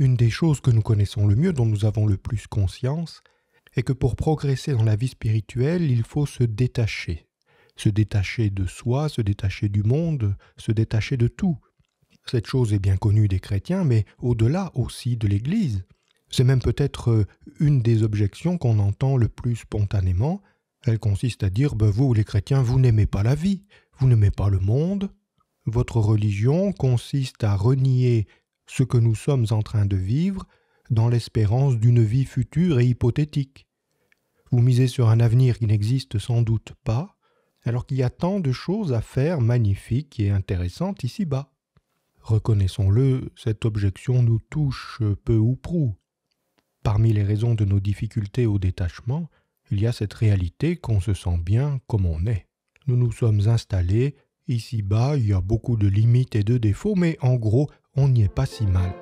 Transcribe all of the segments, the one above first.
Une des choses que nous connaissons le mieux, dont nous avons le plus conscience, est que pour progresser dans la vie spirituelle, il faut se détacher. Se détacher de soi, se détacher du monde, se détacher de tout. Cette chose est bien connue des chrétiens, mais au-delà aussi de l'Église. C'est même peut-être euh, une des objections qu'on entend le plus spontanément. Elle consiste à dire ben, Vous, les chrétiens, vous n'aimez pas la vie, vous n'aimez pas le monde. Votre religion consiste à renier ce que nous sommes en train de vivre dans l'espérance d'une vie future et hypothétique. Vous misez sur un avenir qui n'existe sans doute pas, alors qu'il y a tant de choses à faire magnifiques et intéressantes ici-bas. Reconnaissons-le, cette objection nous touche peu ou prou. Parmi les raisons de nos difficultés au détachement, il y a cette réalité qu'on se sent bien comme on est. Nous nous sommes installés Ici-bas, il y a beaucoup de limites et de défauts, mais en gros, on n'y est pas si mal.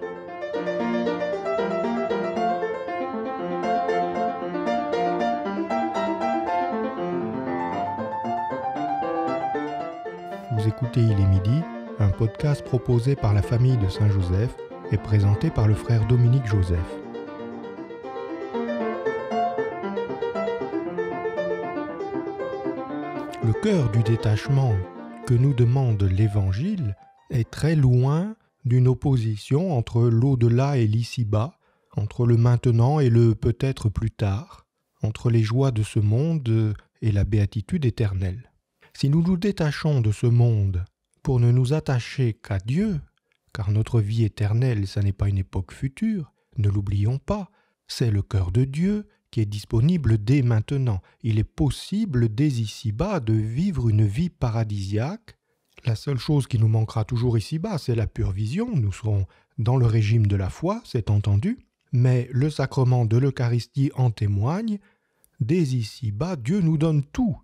Vous écoutez Il est midi, un podcast proposé par la famille de Saint-Joseph et présenté par le frère Dominique Joseph. Le cœur du détachement que nous demande l'Évangile est très loin d'une opposition entre l'au-delà et l'ici-bas, entre le maintenant et le peut-être plus tard, entre les joies de ce monde et la béatitude éternelle. Si nous nous détachons de ce monde pour ne nous attacher qu'à Dieu, car notre vie éternelle, ça n'est pas une époque future, ne l'oublions pas, c'est le cœur de Dieu, qui est disponible dès maintenant. Il est possible dès ici-bas de vivre une vie paradisiaque. La seule chose qui nous manquera toujours ici-bas, c'est la pure vision. Nous serons dans le régime de la foi, c'est entendu. Mais le sacrement de l'Eucharistie en témoigne. Dès ici-bas, Dieu nous donne tout.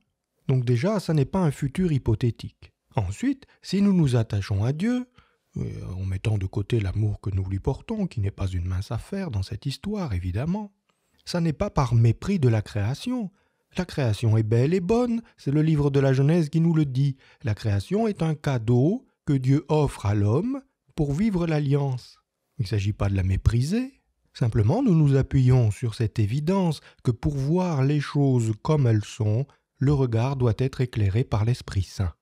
Donc déjà, ça n'est pas un futur hypothétique. Ensuite, si nous nous attachons à Dieu, euh, en mettant de côté l'amour que nous lui portons, qui n'est pas une mince affaire dans cette histoire, évidemment, ça n'est pas par mépris de la création. La création est belle et bonne, c'est le livre de la Genèse qui nous le dit. La création est un cadeau que Dieu offre à l'homme pour vivre l'alliance. Il ne s'agit pas de la mépriser. Simplement, nous nous appuyons sur cette évidence que pour voir les choses comme elles sont, le regard doit être éclairé par l'Esprit Saint.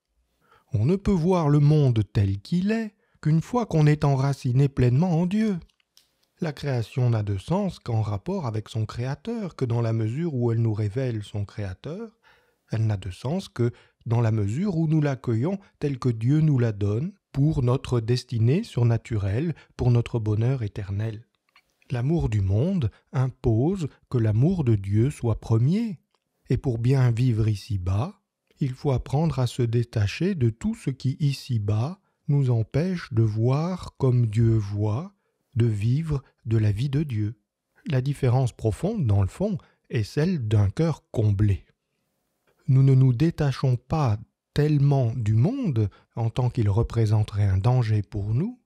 On ne peut voir le monde tel qu'il est qu'une fois qu'on est enraciné pleinement en Dieu. La création n'a de sens qu'en rapport avec son Créateur, que dans la mesure où elle nous révèle son Créateur, elle n'a de sens que dans la mesure où nous l'accueillons telle que Dieu nous la donne, pour notre destinée surnaturelle, pour notre bonheur éternel. L'amour du monde impose que l'amour de Dieu soit premier, et pour bien vivre ici-bas, il faut apprendre à se détacher de tout ce qui ici-bas nous empêche de voir comme Dieu voit de vivre de la vie de Dieu. La différence profonde, dans le fond, est celle d'un cœur comblé. Nous ne nous détachons pas tellement du monde en tant qu'il représenterait un danger pour nous,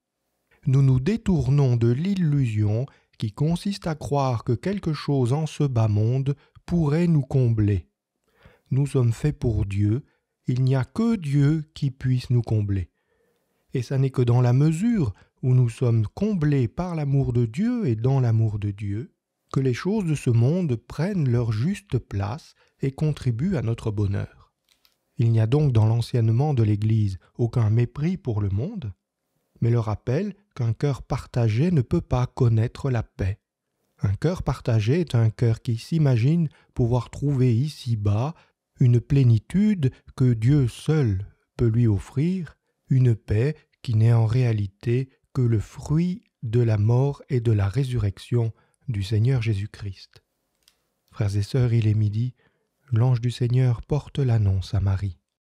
nous nous détournons de l'illusion qui consiste à croire que quelque chose en ce bas monde pourrait nous combler. Nous sommes faits pour Dieu, il n'y a que Dieu qui puisse nous combler et ça n'est que dans la mesure où nous sommes comblés par l'amour de Dieu et dans l'amour de Dieu que les choses de ce monde prennent leur juste place et contribuent à notre bonheur. Il n'y a donc dans l'enseignement de l'Église aucun mépris pour le monde, mais le rappel qu'un cœur partagé ne peut pas connaître la paix. Un cœur partagé est un cœur qui s'imagine pouvoir trouver ici-bas une plénitude que Dieu seul peut lui offrir une paix qui n'est en réalité que le fruit de la mort et de la résurrection du Seigneur Jésus-Christ. Frères et sœurs, il est midi, l'ange du Seigneur porte l'annonce à Marie.